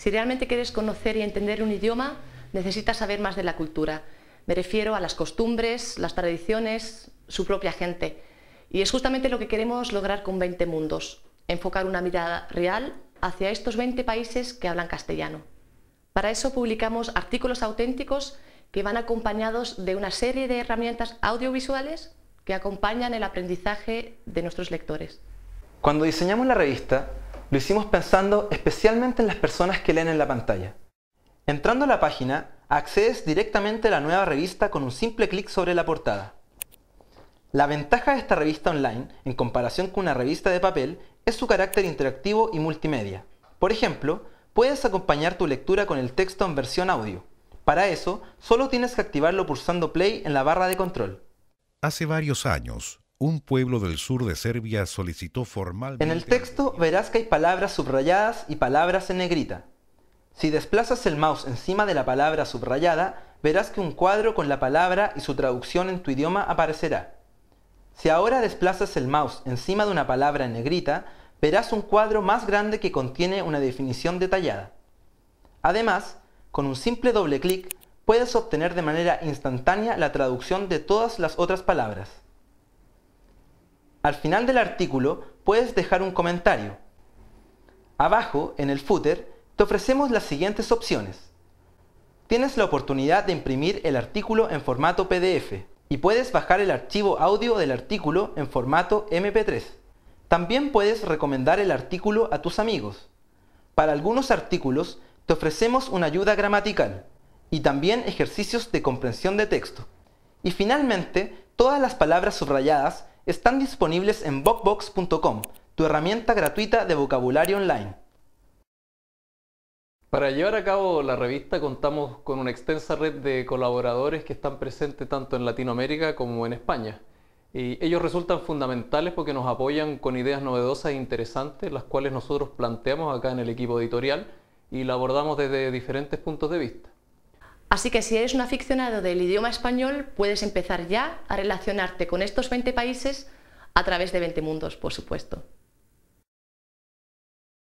Si realmente quieres conocer y entender un idioma, necesitas saber más de la cultura. Me refiero a las costumbres, las tradiciones, su propia gente. Y es justamente lo que queremos lograr con 20 mundos, enfocar una mirada real hacia estos 20 países que hablan castellano. Para eso publicamos artículos auténticos que van acompañados de una serie de herramientas audiovisuales que acompañan el aprendizaje de nuestros lectores. Cuando diseñamos la revista, lo hicimos pensando especialmente en las personas que leen en la pantalla. Entrando a la página, accedes directamente a la nueva revista con un simple clic sobre la portada. La ventaja de esta revista online, en comparación con una revista de papel, es su carácter interactivo y multimedia. Por ejemplo, puedes acompañar tu lectura con el texto en versión audio. Para eso, solo tienes que activarlo pulsando play en la barra de control. Hace varios años, un pueblo del sur de Serbia solicitó formalmente... En el texto verás que hay palabras subrayadas y palabras en negrita. Si desplazas el mouse encima de la palabra subrayada, verás que un cuadro con la palabra y su traducción en tu idioma aparecerá. Si ahora desplazas el mouse encima de una palabra en negrita, verás un cuadro más grande que contiene una definición detallada. Además, con un simple doble clic, puedes obtener de manera instantánea la traducción de todas las otras palabras. Al final del artículo puedes dejar un comentario. Abajo, en el footer, te ofrecemos las siguientes opciones. Tienes la oportunidad de imprimir el artículo en formato PDF y puedes bajar el archivo audio del artículo en formato MP3. También puedes recomendar el artículo a tus amigos. Para algunos artículos te ofrecemos una ayuda gramatical y también ejercicios de comprensión de texto. Y finalmente, todas las palabras subrayadas están disponibles en vocbox.com, tu herramienta gratuita de vocabulario online. Para llevar a cabo la revista contamos con una extensa red de colaboradores que están presentes tanto en Latinoamérica como en España. Y ellos resultan fundamentales porque nos apoyan con ideas novedosas e interesantes, las cuales nosotros planteamos acá en el equipo editorial y la abordamos desde diferentes puntos de vista. Así que si eres un aficionado del idioma español, puedes empezar ya a relacionarte con estos 20 países a través de 20 mundos, por supuesto.